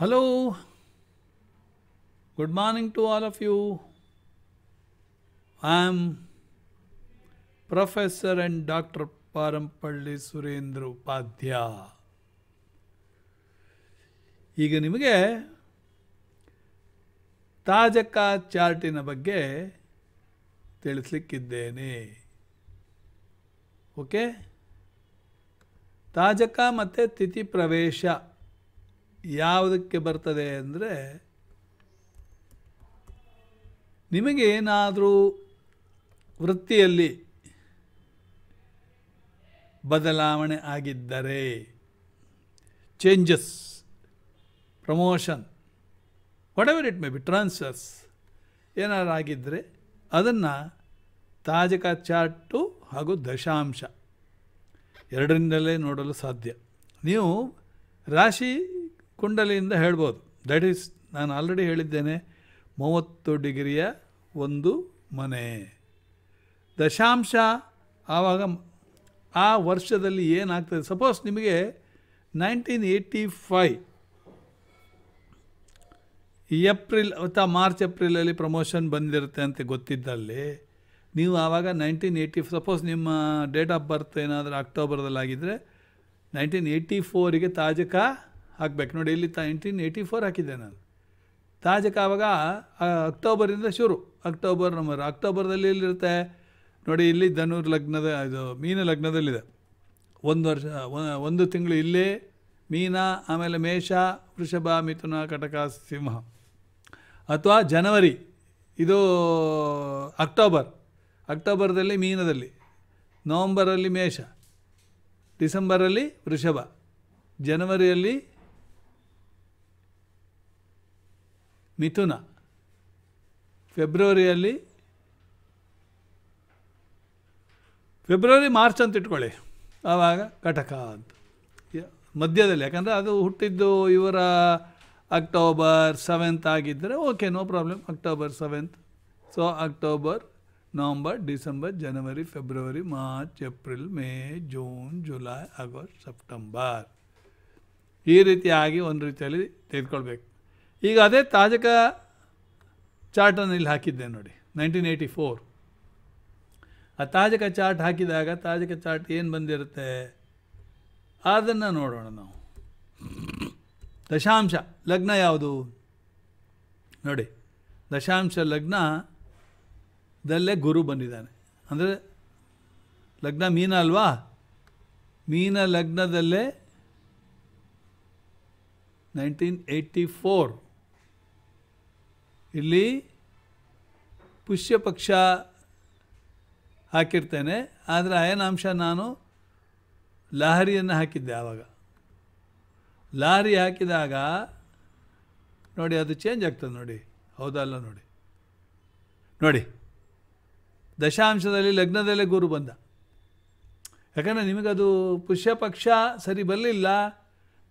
Hello good morning to all of you I am professor and doctor Parampalli Surendra Upadhya ಈಗ ನಿಮಗೆ ತಾಜಕ ಚಾರ್ಟಿನ ಬಗ್ಗೆ ತಿಳಿಸ್ಲಿಕ್ಕಿದ್ದೇನೆ okay ತಾಜಕ ಮತ್ತು ತಿಥಿ ಪ್ರವೇಶ ಯಾವುದಕ್ಕೆ ಬರ್ತದೆ ಅಂದರೆ ನಿಮಗೆ ಏನಾದರೂ ವೃತ್ತಿಯಲ್ಲಿ ಬದಲಾವಣೆ ಆಗಿದ್ದರೆ changes promotion ever it may be transfers ಏನಾದ್ರು ಆಗಿದ್ದರೆ ಅದನ್ನು ತಾಜಕ ಚಾರ್ಟು ಹಾಗೂ ದಶಾಂಶ ಎರಡರಿಂದಲೇ ನೋಡಲು ಸಾಧ್ಯ ನೀವು ರಾಶಿ ಕುಂಡಲಿಯಿಂದ ಹೇಳ್ಬೋದು ದಟ್ ಈಸ್ ನಾನು ಆಲ್ರೆಡಿ ಹೇಳಿದ್ದೇನೆ ಮೂವತ್ತು ಡಿಗ್ರಿಯ ಒಂದು ಮನೆ ದಶಾಂಶ ಆವಾಗ ಆ ವರ್ಷದಲ್ಲಿ ಏನಾಗ್ತದೆ ಸಪೋಸ್ ನಿಮಗೆ ನೈನ್ಟೀನ್ ಏಯ್ಟಿ ಫೈ ಏಪ್ರಿಲ್ ಅಥವಾ ಮಾರ್ಚ್ ಏಪ್ರಿಲಲ್ಲಿ ಪ್ರಮೋಷನ್ ಬಂದಿರುತ್ತೆ ಅಂತ ಗೊತ್ತಿದ್ದಲ್ಲಿ ನೀವು ಆವಾಗ ನೈನ್ಟೀನ್ ಏಯ್ಟಿ ಸಪೋಸ್ ನಿಮ್ಮ ಡೇಟ್ ಆಫ್ ಬರ್ತ್ ಏನಾದರೂ ಅಕ್ಟೋಬರ್ದಲ್ಲಾಗಿದ್ದರೆ ನೈನ್ಟೀನ್ ಏಯ್ಟಿ ಫೋರಿಗೆ ತಾಜಕ ಹಾಕ್ಬೇಕು ನೋಡಿ ಇಲ್ಲಿ ನೈನ್ಟೀನ್ ಏಯ್ಟಿ ಫೋರ್ ಹಾಕಿದ್ದೆ ನಾನು ತಾಜಕ ಆವಾಗ ಅಕ್ಟೋಬರಿಂದ ಶುರು ಅಕ್ಟೋಬರ್ ನಂಬರ್ ಅಕ್ಟೋಬರ್ದಲ್ಲಿ ಎಲ್ಲಿರುತ್ತೆ ನೋಡಿ ಇಲ್ಲಿ ಧನುರ್ ಲಗ್ನದ ಇದು ಮೀನ ಲಗ್ನದಲ್ಲಿದೆ ಒಂದು ವರ್ಷ ಒಂದು ತಿಂಗಳು ಇಲ್ಲೇ ಮೀನ ಆಮೇಲೆ ಮೇಷ ವೃಷಭ ಮಿಥುನ ಕಟಕ ಸಿಂಹ ಅಥವಾ ಜನವರಿ ಇದು ಅಕ್ಟೋಬರ್ ಅಕ್ಟೋಬರ್ದಲ್ಲಿ ಮೀನದಲ್ಲಿ ನವಂಬರಲ್ಲಿ ಮೇಷ ಡಿಸೆಂಬರಲ್ಲಿ ವೃಷಭ ಜನವರಿಯಲ್ಲಿ ಮಿಥುನ ಫೆಬ್ರವರಿಯಲ್ಲಿ ಫೆಬ್ರವರಿ ಮಾರ್ಚ್ ಅಂತ ಇಟ್ಕೊಳ್ಳಿ ಆವಾಗ ಕಟಕ ಅಂತ ಮಧ್ಯದಲ್ಲಿ ಯಾಕಂದರೆ ಅದು ಹುಟ್ಟಿದ್ದು ಇವರ ಅಕ್ಟೋಬರ್ ಸೆವೆಂತ್ ಆಗಿದ್ದರೆ okay no problem October seventh so October November December January February March April May June July August September ಈ ರೀತಿಯಾಗಿ ಒಂದು ರೀತಿಯಲ್ಲಿ ತೆಗೆದುಕೊಳ್ಬೇಕು ಈಗ ಅದೇ ತಾಜಕ ಚಾರ್ಟನ್ನು ಇಲ್ಲಿ ಹಾಕಿದ್ದೆ ನೋಡಿ ನೈನ್ಟೀನ್ ಏಯ್ಟಿ ಫೋರ್ ಆ ತಾಜಕ ಚಾರ್ಟ್ ಹಾಕಿದಾಗ ತಾಜಕ ಚಾರ್ಟ್ ಏನು ಬಂದಿರುತ್ತೆ ಅದನ್ನು ನೋಡೋಣ ನಾವು ದಶಾಂಶ ಲಗ್ನ ಯಾವುದು ನೋಡಿ ದಶಾಂಶ ಲಗ್ನದಲ್ಲೇ ಗುರು ಬಂದಿದ್ದಾನೆ ಅಂದರೆ ಲಗ್ನ ಮೀನ ಅಲ್ವಾ ಮೀನ ಲಗ್ನದಲ್ಲೇ ನೈನ್ಟೀನ್ ಏಯ್ಟಿ ಫೋರ್ ಇಲ್ಲಿ ಪುಷ್ಯ ಪಕ್ಷ ಹಾಕಿರ್ತೇನೆ ಆದರೆ ಅಯನಾಂಶ ನಾನು ಲಹರಿಯನ್ನು ಹಾಕಿದ್ದೆ ಆವಾಗ ಲಹರಿ ಹಾಕಿದಾಗ ನೋಡಿ ಅದು ಚೇಂಜ್ ಆಗ್ತದೆ ನೋಡಿ ಹೌದಲ್ಲ ನೋಡಿ ನೋಡಿ ದಶಾಂಶದಲ್ಲಿ ಲಗ್ನದಲ್ಲೇ ಗುರು ಬಂದ ಯಾಕಂದರೆ ನಿಮಗದು ಪುಷ್ಯ ಪಕ್ಷ ಸರಿ ಬರಲಿಲ್ಲ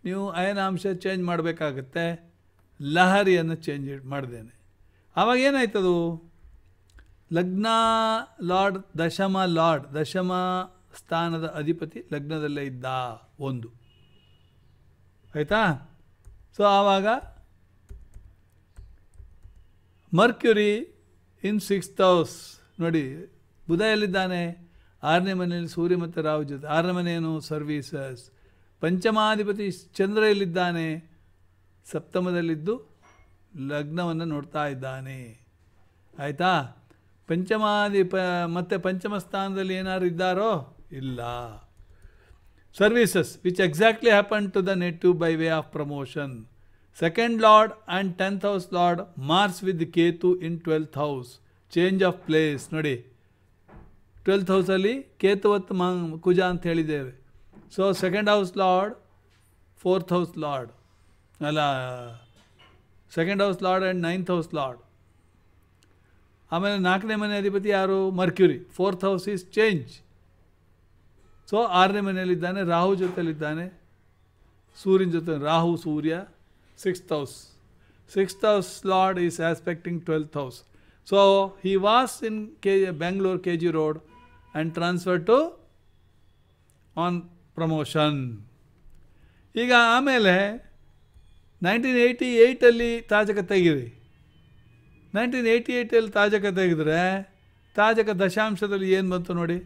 ನೀವು ಅಯನಾಂಶ ಚೇಂಜ್ ಮಾಡಬೇಕಾಗತ್ತೆ ಲಹರಿಯನ್ನು ಚೇಂಜ್ ಮಾಡಿದ್ದೇನೆ ಆವಾಗ ಅದು ಲಗ್ನ ಲಾರ್ಡ್ ದಶಮ ಲಾರ್ಡ್ ದಶಮ ಸ್ಥಾನದ ಅಧಿಪತಿ ಲಗ್ನದಲ್ಲೇ ಇದ್ದ ಒಂದು ಆಯಿತಾ ಸೊ ಆವಾಗ ಮರ್ಕ್ಯುರಿ ಇನ್ ಸಿಕ್ಸ್ತ್ ಹೌಸ್ ನೋಡಿ ಬುಧ ಎಲ್ಲಿದ್ದಾನೆ ಆರನೇ ಮನೆಯಲ್ಲಿ ಸೂರ್ಯ ಮತ್ತು ರಾವ್ ಜೊತೆ ಆರನೇ ಮನೆಯೇನು ಸರ್ವೀಸಸ್ ಪಂಚಮಾಧಿಪತಿ ಚಂದ್ರ ಎಲ್ಲಿದ್ದಾನೆ ಸಪ್ತಮದಲ್ಲಿದ್ದು ಲಗ್ನವನ್ನು ನೋಡ್ತಾ ಇದ್ದಾನೆ ಆಯಿತಾ ಪಂಚಮಾದಿ ಪ ಮತ್ತು ಪಂಚಮ ಸ್ಥಾನದಲ್ಲಿ ಏನಾದ್ರು ಇದ್ದಾರೋ ಇಲ್ಲ services which exactly happen to the native by way of promotion second lord and tenth house lord Mars with Ketu in twelfth house change of place ನೋಡಿ ಟ್ವೆಲ್ತ್ ಹೌಸಲ್ಲಿ ಕೇತುವತ್ ಮ ಕುಜ ಅಂತ ಹೇಳಿದ್ದೇವೆ so second house lord fourth house lord ಅಲ್ಲ second house lord and ninth house lord ಆಮೇಲೆ ನಾಲ್ಕನೇ ಮನೆ ಅಧಿಪತಿ ಯಾರು Mercury fourth house is change so ಆರನೇ ಮನೆಯಲ್ಲಿದ್ದಾನೆ ರಾಹು ಜೊತೆಯಲ್ಲಿದ್ದಾನೆ ಸೂರ್ಯನ ಜೊತೆ Rahu Surya sixth house sixth house lord is aspecting twelfth house so he was in K Bangalore K G road and transfer to on promotion ಈಗ ಆಮೇಲೆ ನೈನ್ಟೀನ್ ಏಯ್ಟಿ ಏಯ್ಟಲ್ಲಿ ತಾಜಕ ತೆಗೀರಿ ನೈನ್ಟೀನ್ ಏಯ್ಟಿ ಏಯ್ಟಲ್ಲಿ ತಾಜಕ ತೆಗೆದ್ರೆ ತಾಜಕ ದಶಾಂಶದಲ್ಲಿ ಏನು ಬಂತು ನೋಡಿ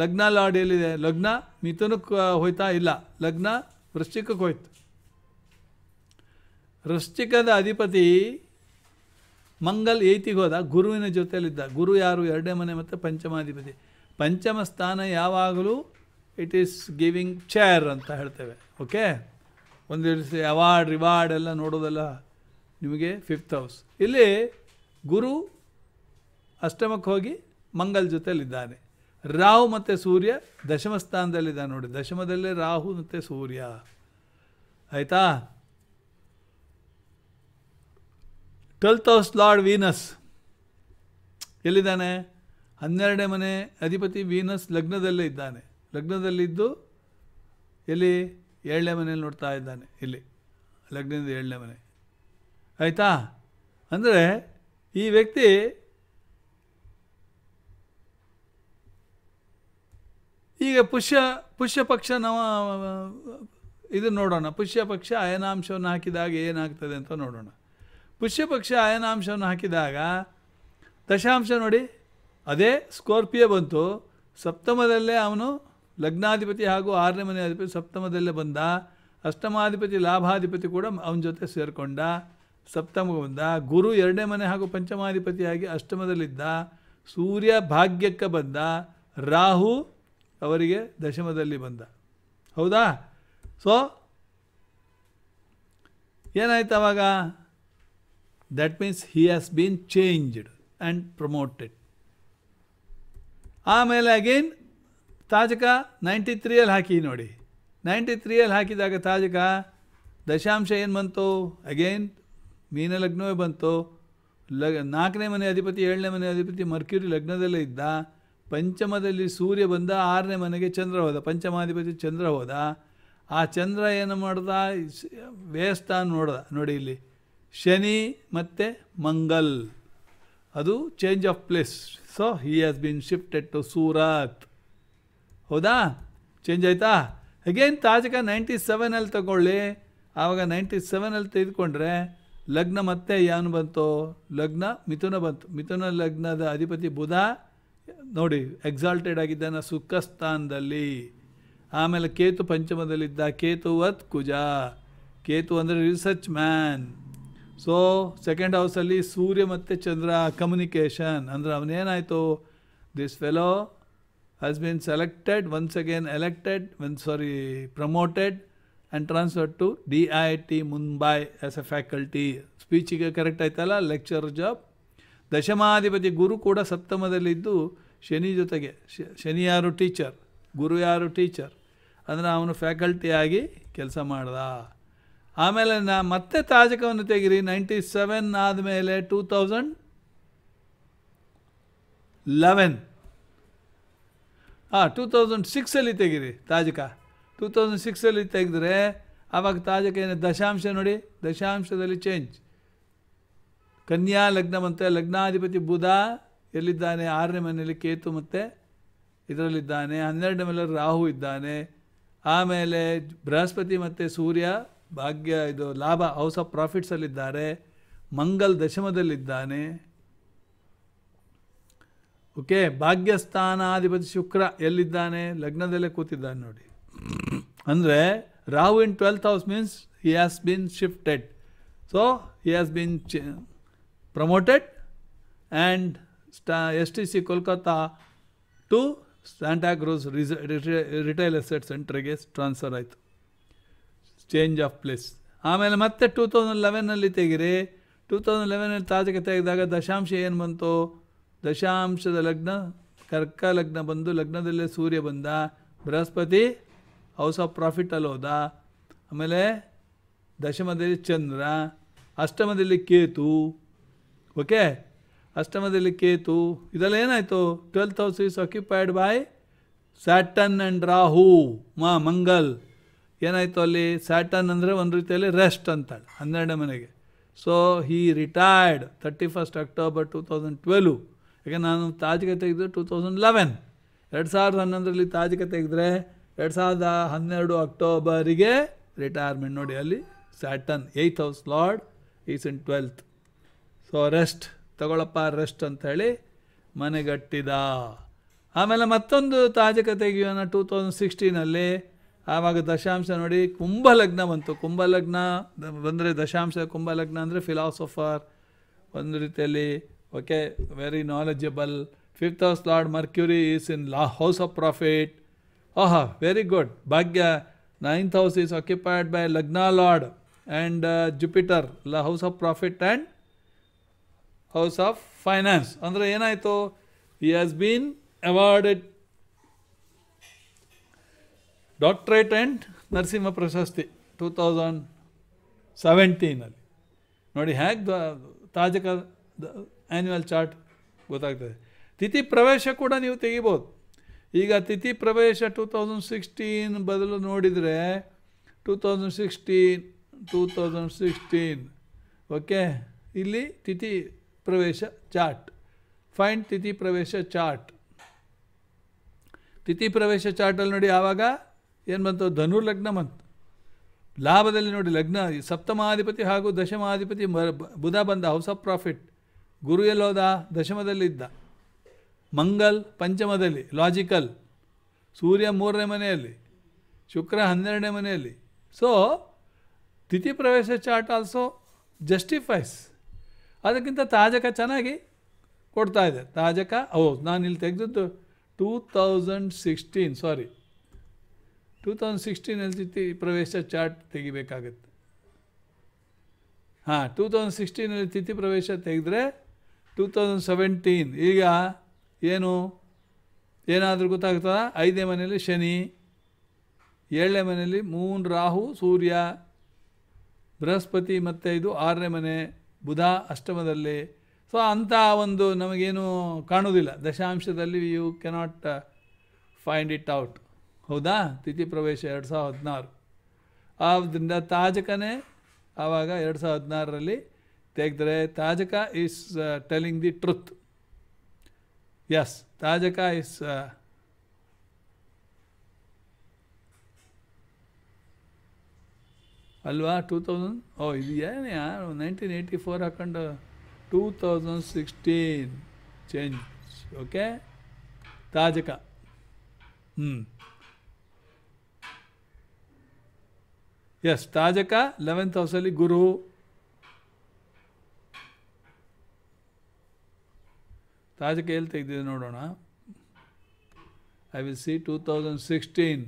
ಲಗ್ನ ಲಾಡಿಯಲ್ಲಿದೆ ಲಗ್ನ ಮಿಥುನಕ್ಕೆ ಹೋಯ್ತಾ ಇಲ್ಲ ಲಗ್ನ ವೃಶ್ಚಿಕಕ್ಕೆ ಹೋಯ್ತು ವೃಶ್ಚಿಕದ ಅಧಿಪತಿ ಮಂಗಲ್ ಏಯ್ತಿಗೆ ಹೋದ ಗುರುವಿನ ಜೊತೆಯಲ್ಲಿದ್ದ ಗುರು ಯಾರು ಎರಡನೇ ಮನೆ ಮತ್ತು ಪಂಚಮಾಧಿಪತಿ ಪಂಚಮ ಸ್ಥಾನ ಯಾವಾಗಲೂ ಇಟ್ ಈಸ್ ಗಿವಿಂಗ್ ಚೇರ್ ಅಂತ ಹೇಳ್ತೇವೆ ಓಕೆ ಒಂದು ದಿವಸ ಅವಾರ್ಡ್ ರಿವಾರ್ಡ್ ಎಲ್ಲ ನೋಡೋದಲ್ಲ ನಿಮಗೆ ಫಿಫ್ತ್ ಹೌಸ್ ಇಲ್ಲಿ ಗುರು ಅಷ್ಟಮಕ್ಕೆ ಹೋಗಿ ಮಂಗಲ್ ಜೊತೆಯಲ್ಲಿದ್ದಾನೆ ರಾಹು ಮತ್ತು ಸೂರ್ಯ ದಶಮ ಸ್ಥಾನದಲ್ಲಿದ್ದಾನೆ ನೋಡಿ ದಶಮದಲ್ಲೇ ರಾಹು ಮತ್ತು ಸೂರ್ಯ ಆಯಿತಾ ಟ್ವೆಲ್ತ್ ಹೌಸ್ ಲಾರ್ಡ್ ವೀನಸ್ ಎಲ್ಲಿದ್ದಾನೆ ಹನ್ನೆರಡನೇ ಮನೆ ಅಧಿಪತಿ ವೀನಸ್ ಲಗ್ನದಲ್ಲೇ ಇದ್ದಾನೆ ಲಗ್ನದಲ್ಲಿದ್ದು ಎಲ್ಲಿ ಏಳನೇ ಮನೇಲಿ ನೋಡ್ತಾ ಇದ್ದಾನೆ ಇಲ್ಲಿ ಲಗ್ನದಿಂದ ಏಳನೇ ಮನೆ ಆಯಿತಾ ಅಂದರೆ ಈ ವ್ಯಕ್ತಿ ಈಗ ಪುಷ್ಯ ಪುಷ್ಯ ಪಕ್ಷ ನಾವು ಇದನ್ನು ನೋಡೋಣ ಪುಷ್ಯ ಪಕ್ಷ ಅಯನಾಂಶವನ್ನು ಹಾಕಿದಾಗ ಏನಾಗ್ತದೆ ಅಂತ ನೋಡೋಣ ಪುಷ್ಯ ಪಕ್ಷ ಅಯನಾಂಶವನ್ನು ಹಾಕಿದಾಗ ದಶಾಂಶ ನೋಡಿ ಅದೇ ಸ್ಕೋರ್ಪಿಯೋ ಬಂತು ಸಪ್ತಮದಲ್ಲೇ ಅವನು ಲಗ್ನಾಧಿಪತಿ ಹಾಗೂ ಆರನೇ ಮನೆ ಅಧಿಪತಿ ಸಪ್ತಮದಲ್ಲೇ ಬಂದ ಅಷ್ಟಮಾಧಿಪತಿ ಲಾಭಾಧಿಪತಿ ಕೂಡ ಅವನ ಜೊತೆ ಸೇರಿಕೊಂಡ ಸಪ್ತಮ ಬಂದ ಗುರು ಎರಡನೇ ಮನೆ ಹಾಗೂ ಪಂಚಮಾಧಿಪತಿಯಾಗಿ ಅಷ್ಟಮದಲ್ಲಿದ್ದ ಸೂರ್ಯ ಭಾಗ್ಯಕ್ಕೆ ಬಂದ ರಾಹು ಅವರಿಗೆ ದಶಮದಲ್ಲಿ ಬಂದ ಹೌದಾ ಸೊ ಏನಾಯ್ತು ಅವಾಗ that means he has been changed and promoted ಆಮೇಲೆ ಅಗೇನ್ ತಾಜಕ ನೈಂಟಿ ತ್ರೀಯಲ್ಲಿ ಹಾಕಿ ನೋಡಿ ನೈಂಟಿ ತ್ರೀಯಲ್ಲಿ ಹಾಕಿದಾಗ ತಾಜಕ ದಶಾಂಶ ಏನು ಬಂತು ಅಗೇನ್ ಮೀನ ಲಗ್ನವೇ ಬಂತು ಲಗ್ ನಾಲ್ಕನೇ ಮನೆ ಅಧಿಪತಿ ಏಳನೇ ಮನೆ ಅಧಿಪತಿ ಮರ್ಕ್ಯೂರಿ ಲಗ್ನದಲ್ಲೇ ಇದ್ದ ಪಂಚಮದಲ್ಲಿ ಸೂರ್ಯ ಬಂದ ಆರನೇ ಮನೆಗೆ ಚಂದ್ರ ಹೋದ ಪಂಚಮಾಧಿಪತಿ ಚಂದ್ರ ಹೋದ ಆ ಚಂದ್ರ ಏನು ಮಾಡ್ದ ವೇಸ್ತ ನೋಡ್ದ ನೋಡಿ ಇಲ್ಲಿ ಶನಿ ಮತ್ತು ಮಂಗಲ್ ಅದು change of place so he has been shifted to Surat ಹೌದಾ ಚೇಂಜ್ ಆಯಿತಾ ಅಗೇನ್ ತಾಜಕ ನೈಂಟಿ ಸೆವೆನಲ್ಲಿ ತಗೊಳ್ಳಿ ಆವಾಗ ನೈಂಟಿ ಸೆವೆನಲ್ಲಿ ತೆಗೆದುಕೊಂಡ್ರೆ ಲಗ್ನ ಮತ್ತೆ ಏನು ಬಂತು ಲಗ್ನ ಮಿಥುನ ಬಂತು ಮಿಥುನ ಲಗ್ನದ ಅಧಿಪತಿ ಬುಧ ನೋಡಿ ಎಕ್ಸಾಲ್ಟೆಡ್ ಆಗಿದ್ದಾನೆ ಸುಖ ಸ್ಥಾನದಲ್ಲಿ ಆಮೇಲೆ ಕೇತು ಪಂಚಮದಲ್ಲಿದ್ದ ವತ್ ಕುಜ ಕೇತು ಅಂದರೆ ರಿಸರ್ಚ್ ಮ್ಯಾನ್ ಸೊ ಸೆಕೆಂಡ್ ಹೌಸಲ್ಲಿ ಸೂರ್ಯ ಮತ್ತು ಚಂದ್ರ ಕಮ್ಯುನಿಕೇಷನ್ ಅಂದರೆ ಅವನೇನಾಯಿತು this fellow has been selected, once again elected, when sorry, promoted and transferred to DIIT Mumbai as a faculty. ಸ್ಪೀಚಿಗೆ ಕರೆಕ್ಟ್ ಆಯ್ತಲ್ಲ ಲೆಕ್ಚರ್ ಜಾಬ್ ದಶಮಾಧಿಪತಿ ಗುರು ಕೂಡ ಸಪ್ತಮದಲ್ಲಿದ್ದು ಶನಿ ಜೊತೆಗೆ ಶನಿ ಯಾರು ಟೀಚರ್ ಗುರು ಯಾರು ಟೀಚರ್ ಅಂದರೆ ಅವನು ಫ್ಯಾಕಲ್ಟಿಯಾಗಿ ಕೆಲಸ ಮಾಡ್ದ ಆಮೇಲೆ ನಾ ಮತ್ತೆ ತಾಜಕವನ್ನು ತೆಗಿರಿ ನೈಂಟಿ ಸೆವೆನ್ ಆದಮೇಲೆ ಟೂ ತೌಸಂಡ್ ಲೆವೆನ್ ಹಾಂ ಟೂ ತೌಸಂಡ್ ಸಿಕ್ಸಲ್ಲಿ ತೆಗೀರಿ ತಾಜಕ ಟೂ ತೌಸಂಡ್ ಸಿಕ್ಸಲ್ಲಿ ತೆಗೆದ್ರೆ ಆವಾಗ ತಾಜಕ ಏನು ದಶಾಂಶ ನೋಡಿ ದಶಾಂಶದಲ್ಲಿ ಚೇಂಜ್ ಕನ್ಯಾ ಲಗ್ನ ಮತ್ತು ಲಗ್ನಾಧಿಪತಿ ಬುಧ ಎಲ್ಲಿದ್ದಾನೆ ಆರನೇ ಮನೆಯಲ್ಲಿ ಕೇತು ಮತ್ತು ಇದರಲ್ಲಿದ್ದಾನೆ ಹನ್ನೆರಡನೇ ಮನೆಯಲ್ಲಿ ರಾಹು ಇದ್ದಾನೆ ಆಮೇಲೆ ಬೃಹಸ್ಪತಿ ಮತ್ತು ಸೂರ್ಯ ಭಾಗ್ಯ ಇದು ಲಾಭ ಹೌಸ್ ಆಫ್ ಪ್ರಾಫಿಟ್ಸಲ್ಲಿದ್ದಾರೆ ಮಂಗಲ್ ದಶಮದಲ್ಲಿದ್ದಾನೆ ಓಕೆ ಭಾಗ್ಯಸ್ಥಾನಾಧಿಪತಿ ಶುಕ್ರ ಎಲ್ಲಿದ್ದಾನೆ ಲಗ್ನದಲ್ಲೇ ಕೂತಿದ್ದಾನೆ ನೋಡಿ ಅಂದರೆ Rahu in twelfth house means he has been shifted so he has been ಚಿ ಪ್ರಮೋಟೆಡ್ ಆ್ಯಂಡ್ ಸ್ಟಾ S T C Kolkata to Santacruz ರಿಸ ರಿಟೈಲ್ ಎಸೆಟ್ ಸೆಂಟ್ರಿಗೆ ಟ್ರಾನ್ಸ್ಫರ್ ಆಯಿತು ಚೇಂಜ್ ಆಫ್ ಪ್ಲೇಸ್ ಆಮೇಲೆ ಮತ್ತೆ ಟೂ ತೌಸಂಡ್ ಲೆವೆನಲ್ಲಿ ತೆಗಿರಿ ಟೂ ತೌಸಂಡ್ ಲೆವೆನಲ್ಲಿ ತಾಜಕ ತೆಗೆದಾಗ ದಶಾಂಶ ಏನು ಬಂತು ದಶಾಂಶದ ಲಗ್ನ ಕರ್ಕ ಲಗ್ನ ಬಂದು ಲಗ್ನದಲ್ಲೇ ಸೂರ್ಯ ಬಂದ ಬೃಹಸ್ಪತಿ ಹೌಸ್ ಆಫ್ ಪ್ರಾಫಿಟ್ ಅಲ್ಲಿ ಹೋದ ಆಮೇಲೆ ದಶಮದಲ್ಲಿ ಚಂದ್ರ ಅಷ್ಟಮದಲ್ಲಿ ಕೇತು ಓಕೆ ಅಷ್ಟಮದಲ್ಲಿ ಕೇತು ಇದೆಲ್ಲ ಏನಾಯಿತು twelfth house is occupied by Saturn and Rahu ಮಾ ಮಂಗಲ್ ಏನಾಯಿತು ಅಲ್ಲಿ ಸ್ಯಾಟನ್ ಅಂದರೆ ಒಂದು ರೀತಿಯಲ್ಲಿ ರೆಸ್ಟ್ ಅಂತಾಳೆ ಹನ್ನೆರಡನೇ ಮನೆಗೆ so he retired thirty first October two thousand twelve ಯಾಕೆ ನಾನು ತಾಜಿಗೆ ತೆಗೆದು ಟೂ ತೌಸಂಡ್ ಲೆವೆನ್ ಎರಡು ಸಾವಿರದ ಹನ್ನೊಂದರಲ್ಲಿ ತಾಜಿಗೆ ತೆಗೆದ್ರೆ ಎರಡು ಸಾವಿರದ ಹನ್ನೆರಡು ಅಕ್ಟೋಬರಿಗೆ ರಿಟೈರ್ಮೆಂಟ್ ನೋಡಿ ಅಲ್ಲಿ Saturn eighth house lord is in twelfth so rest ತಗೊಳಪ್ಪ ರೆಸ್ಟ್ ಅಂಥೇಳಿ ಮನೆಗಟ್ಟಿದ ಆಮೇಲೆ ಮತ್ತೊಂದು ತಾಜಕ ತೆಗೆಯೋಣ ಟೂ ತೌಸಂಡ್ ಸಿಕ್ಸ್ಟೀನಲ್ಲಿ ಆವಾಗ ದಶಾಂಶ ನೋಡಿ ಕುಂಭಲಗ್ನ ಬಂತು ಕುಂಭಲಗ್ನ ಬಂದರೆ ದಶಾಂಶ ಕುಂಭಲಗ್ನ ಅಂದರೆ ಫಿಲಾಸಫರ್ ಒಂದು ರೀತಿಯಲ್ಲಿ Okay, very knowledgeable. Fifth house Lord Mercury is in la house of prophet. oh very good. Bhagya. Ninth house is occupied by Lagna Lord and uh, Jupiter, La house of profit and house of finance. Andre enayito he has been awarded doctorate and narsimha prashasti 2017 thousand ಸೆವೆಂಟೀನಲ್ಲಿ ನೋಡಿ ಹೇಗೆ annual chart ಗೊತ್ತಾಗ್ತದೆ ತಿಥಿ ಪ್ರವೇಶ ಕೂಡ ನೀವು ತೆಗಿಬೋದು ಈಗ ತಿಥಿ ಪ್ರವೇಶ ಟೂ ತೌಸಂಡ್ ಸಿಕ್ಸ್ಟೀನ್ ಬದಲು ನೋಡಿದರೆ two thousand sixteen two thousand sixteen okay ಇಲ್ಲಿ ತಿಥಿ ಪ್ರವೇಶ ಚಾರ್ಟ್ ಫೈಂಡ್ ತಿಥಿ ಪ್ರವೇಶ ಚಾರ್ಟ್ ತಿಥಿ ಪ್ರವೇಶ ಚಾರ್ಟಲ್ಲಿ ನೋಡಿ ಆವಾಗ ಏನು ಬಂತು ಧನು ಲಗ್ನ ಬಂತು ಲಾಭದಲ್ಲಿ ನೋಡಿ ಲಗ್ನ ಸಪ್ತಮಾಧಿಪತಿ ಹಾಗೂ ದಶಮಾಧಿಪತಿ ಬುಧ ಬಂದ ಹೌಸ್ ಆಫ್ ಪ್ರಾಫಿಟ್ ಗುರು ಎಲ್ಲೋದ ದಶಮದಲ್ಲಿದ್ದ ಮಂಗಲ್ ಪಂಚಮದಲ್ಲಿ ಲಾಜಿಕಲ್ ಸೂರ್ಯ ಮೂರನೇ ಮನೆಯಲ್ಲಿ ಶುಕ್ರ ಹನ್ನೆರಡನೇ ಮನೆಯಲ್ಲಿ ಸೊ ತಿಥಿ ಪ್ರವೇಶ ಚಾರ್ಟ್ ಆಲ್ಸೋ ಜಸ್ಟಿಫೈಸ್ ಅದಕ್ಕಿಂತ ತಾಜಕ ಚೆನ್ನಾಗಿ ಕೊಡ್ತಾ ಇದೆ ತಾಜಕ ಹೌದು ನಾನು ಇಲ್ಲಿ ತೆಗೆದದ್ದು two thousand sixteen sorry two thousand ಸಿಕ್ಸ್ಟೀನಲ್ಲಿ ತಿಥಿ ಪ್ರವೇಶ ಚಾರ್ಟ್ ತೆಗಿಬೇಕಾಗತ್ತೆ ಹಾಂ ಟೂ ತೌಸಂಡ್ ಸಿಕ್ಸ್ಟೀನಲ್ಲಿ ತಿಥಿ ಪ್ರವೇಶ ತೆಗೆದ್ರೆ ಟೂ ತೌಸಂಡ್ ಸೆವೆಂಟೀನ್ ಈಗ ಏನು ಏನಾದರೂ ಗೊತ್ತಾಗ್ತದ ಐದನೇ ಮನೆಯಲ್ಲಿ ಶನಿ ಏಳನೇ ಮನೆಯಲ್ಲಿ ಮೂನ್ ರಾಹು ಸೂರ್ಯ ಬೃಹಸ್ಪತಿ ಮತ್ತು ಇದು ಆರನೇ ಮನೆ ಬುಧ ಅಷ್ಟಮದಲ್ಲಿ ಸೊ ಅಂಥ ಒಂದು ನಮಗೇನು ಕಾಣುವುದಿಲ್ಲ ದಶಾಂಶದಲ್ಲಿ you cannot find it out ಹೌದಾ ತಿಥಿ ಪ್ರವೇಶ ಎರಡು ಸಾವಿರದ ಹದಿನಾರು ಆದ್ದರಿಂದ ತಾಜಕನೇ ಆವಾಗ ಎರಡು ಸಾವಿರದ ಹದಿನಾರರಲ್ಲಿ Take the right. Tajaka is uh, telling the truth. Yes, Tajaka is. Uh, ಅಲ್ವಾ ಟೂ ತೌಸಂಡ್ ಓ ಇದು ಏನು ಯಾರು ನೈನ್ಟೀನ್ ಏಯ್ಟಿ ಫೋರ್ ಹಾಕೊಂಡು two thousand sixteen change okay ತಾಜಕ ಹ್ಞೂ ಎಸ್ ತಾಜಕ ಲೆವೆಂತ್ ಹೌಸಲ್ಲಿ ಗುರು राजकीय तेद नोड़ो ई विल सी टू थौसटीन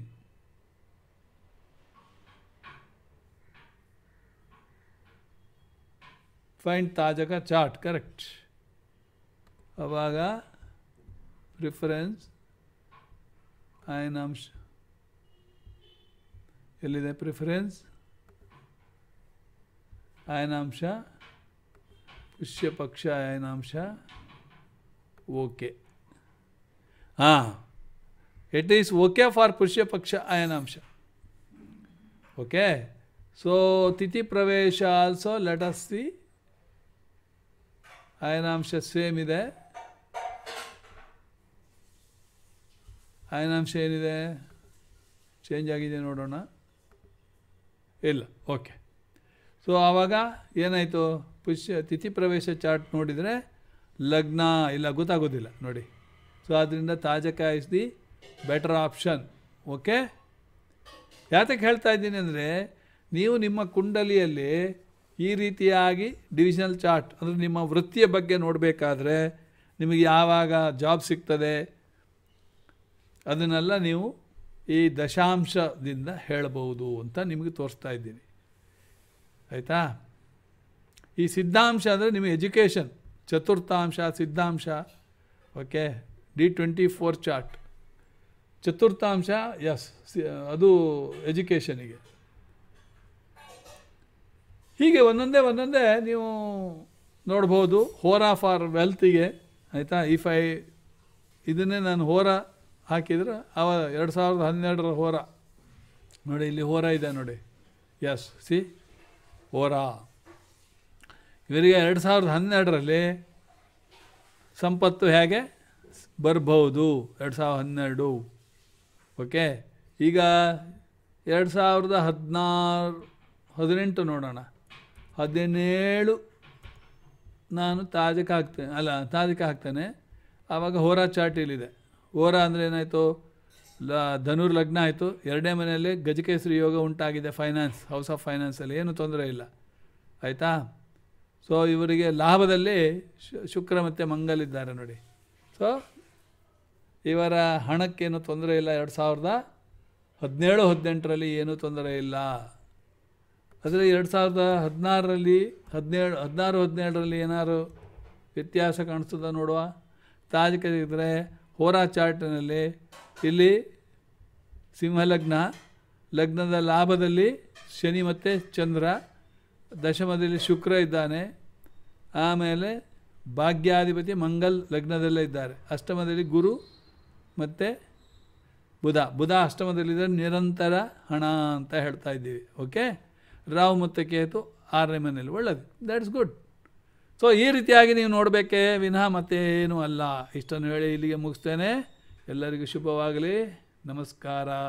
फैंड ताजक चार्ट करेक्ट आवेफरेन्स आयन अंश एल प्रिफरेन्स आयन अंश पुष्यपक्ष आयन अंश ಓಕೆ ಹಾಂ ಇಟ್ ಈಸ್ ಓಕೆ ಫಾರ್ ಪುಷ್ಯ ಪಕ್ಷ ಅಯನಾಂಶ ಓಕೆ ಸೊ ತಿಥಿ ಪ್ರವೇಶ ಆಲ್ಸೋ ಲೆಟಸ್ತಿ ಅಯನಾಂಶ ಸೇಮ್ ಇದೆ ಅಯನಾಂಶ ಏನಿದೆ ಚೇಂಜ್ ಆಗಿದೆ ನೋಡೋಣ ಇಲ್ಲ ಓಕೆ ಸೊ ಆವಾಗ ಏನಾಯಿತು ಪುಷ್ಯ ತಿಥಿ ಪ್ರವೇಶ ಚಾರ್ಟ್ ನೋಡಿದರೆ ಲಗ್ನ ಇಲ್ಲ ಗೊತ್ತಾಗೋದಿಲ್ಲ ನೋಡಿ ಸೊ ಆದ್ದರಿಂದ ತಾಜಕ is the better option okay ಯಾತಕ್ಕೆ ಹೇಳ್ತಾ ಇದ್ದೀನಿ ಅಂದರೆ ನೀವು ನಿಮ್ಮ ಕುಂಡಲಿಯಲ್ಲಿ ಈ ರೀತಿಯಾಗಿ ಡಿವಿಷನಲ್ ಚಾರ್ಟ್ ಅಂದರೆ ನಿಮ್ಮ ವೃತ್ತಿಯ ಬಗ್ಗೆ ನೋಡಬೇಕಾದ್ರೆ ನಿಮಗೆ ಯಾವಾಗ ಜಾಬ್ ಸಿಗ್ತದೆ ಅದನ್ನೆಲ್ಲ ನೀವು ಈ ದಶಾಂಶದಿಂದ ಹೇಳಬಹುದು ಅಂತ ನಿಮಗೆ ತೋರಿಸ್ತಾ ಇದ್ದೀನಿ ಆಯಿತಾ ಈ ಸಿದ್ಧಾಂಶ ಅಂದರೆ ನಿಮಗೆ ಎಜುಕೇಷನ್ ಚತುರ್ಥಾಂಶ ಸಿದ್ಧಾಂಶ okay D twenty four chart ಚತುರ್ಥಾಂಶ ಎಸ್ ಅದು ಎಜುಕೇಷನಿಗೆ ಹೀಗೆ ಒಂದೊಂದೇ ಒಂದೊಂದೇ ನೀವು ನೋಡ್ಬೋದು ಹೋರಾ ಫಾರ್ ವೆಲ್ತಿಗೆ ಆಯಿತಾ ಇಫ್ ಐ ಇದನ್ನೇ ನಾನು ಹೋರ ಹಾಕಿದ್ರೆ ಅವ ಎರಡು ಸಾವಿರದ ಹನ್ನೆರಡರ ಹೋರ ನೋಡಿ ಇಲ್ಲಿ ಹೋರ ಇದೆ ನೋಡಿ ಎಸ್ ಸಿ ಹೋರಾ ಇವರಿಗೆ ಎರಡು ಸಾವಿರದ ಹನ್ನೆರಡರಲ್ಲಿ ಸಂಪತ್ತು ಹೇಗೆ ಬರ್ಬೋದು ಎರಡು ಸಾವಿರದ ಹನ್ನೆರಡು ಓಕೆ ಈಗ ಎರಡು ಸಾವಿರದ ಹದಿನಾರು ಹದಿನೆಂಟು ನೋಡೋಣ ಹದಿನೇಳು ನಾನು ತಾಜಕ ಹಾಕ್ತೇನೆ ಅಲ್ಲ ತಾಜಕ ಹಾಕ್ತೇನೆ ಆವಾಗ ಹೋರಾ ಇಲ್ಲಿದೆ ಹೋರಾ ಅಂದರೆ ಏನಾಯಿತು ಲ ಧನುರ್ ಲಗ್ನ ಆಯಿತು ಎರಡನೇ ಮನೆಯಲ್ಲಿ ಗಜಕೇಸರಿ ಯೋಗ ಉಂಟಾಗಿದೆ ಫೈನಾನ್ಸ್ ಹೌಸ್ ಆಫ್ ಫೈನಾನ್ಸಲ್ಲಿ ಏನು ತೊಂದರೆ ಇಲ್ಲ ಆಯಿತಾ ಸೊ ಇವರಿಗೆ ಲಾಭದಲ್ಲಿ ಶುಕ್ರ ಮತ್ತು ಇದ್ದಾರೆ ನೋಡಿ ಸೊ ಇವರ ಹಣಕ್ಕೇನು ತೊಂದರೆ ಇಲ್ಲ ಎರಡು ಸಾವಿರದ ಹದಿನೇಳು ಹದಿನೆಂಟರಲ್ಲಿ ಏನೂ ತೊಂದರೆ ಇಲ್ಲ ಆದರೆ ಎರಡು ಸಾವಿರದ ಹದಿನಾರರಲ್ಲಿ ಹದಿನೇಳು ಹದಿನಾರು ಹದಿನೇಳರಲ್ಲಿ ಏನಾದ್ರು ವ್ಯತ್ಯಾಸ ಕಾಣಿಸ್ತದ ನೋಡುವ ತಾಜಕ ಇದ್ದರೆ ಹೋರಾ ಚಾರ್ಟ್ನಲ್ಲಿ ಇಲ್ಲಿ ಸಿಂಹಲಗ್ನ ಲಗ್ನದ ಲಾಭದಲ್ಲಿ ಶನಿ ಮತ್ತು ಚಂದ್ರ ದಶಮದಲ್ಲಿ ಶುಕ್ರ ಇದ್ದಾನೆ ಆಮೇಲೆ ಭಾಗ್ಯಾಧಿಪತಿ ಮಂಗಲ್ ಲಗ್ನದಲ್ಲೇ ಇದ್ದಾರೆ ಅಷ್ಟಮದಲ್ಲಿ ಗುರು ಮತ್ತು ಬುಧ ಬುಧ ಅಷ್ಟಮದಲ್ಲಿದ್ದರೆ ನಿರಂತರ ಹಣ ಅಂತ ಹೇಳ್ತಾ ಇದ್ದೀವಿ ಓಕೆ ರಾವ್ ಮತ್ತು ಕೇತು ಆರನೇ ಮನೆಯಲ್ಲಿ ಒಳ್ಳೆಯದು ದ್ಯಾಟ್ಸ್ ಗುಡ್ ಸೊ ಈ ರೀತಿಯಾಗಿ ನೀವು ನೋಡಬೇಕೇ ವಿನಃ ಮತ್ತೇನೂ ಅಲ್ಲ ಇಷ್ಟನ್ನು ಹೇಳಿ ಇಲ್ಲಿಗೆ ಮುಗಿಸ್ತೇನೆ ಎಲ್ಲರಿಗೂ ಶುಭವಾಗಲಿ ನಮಸ್ಕಾರ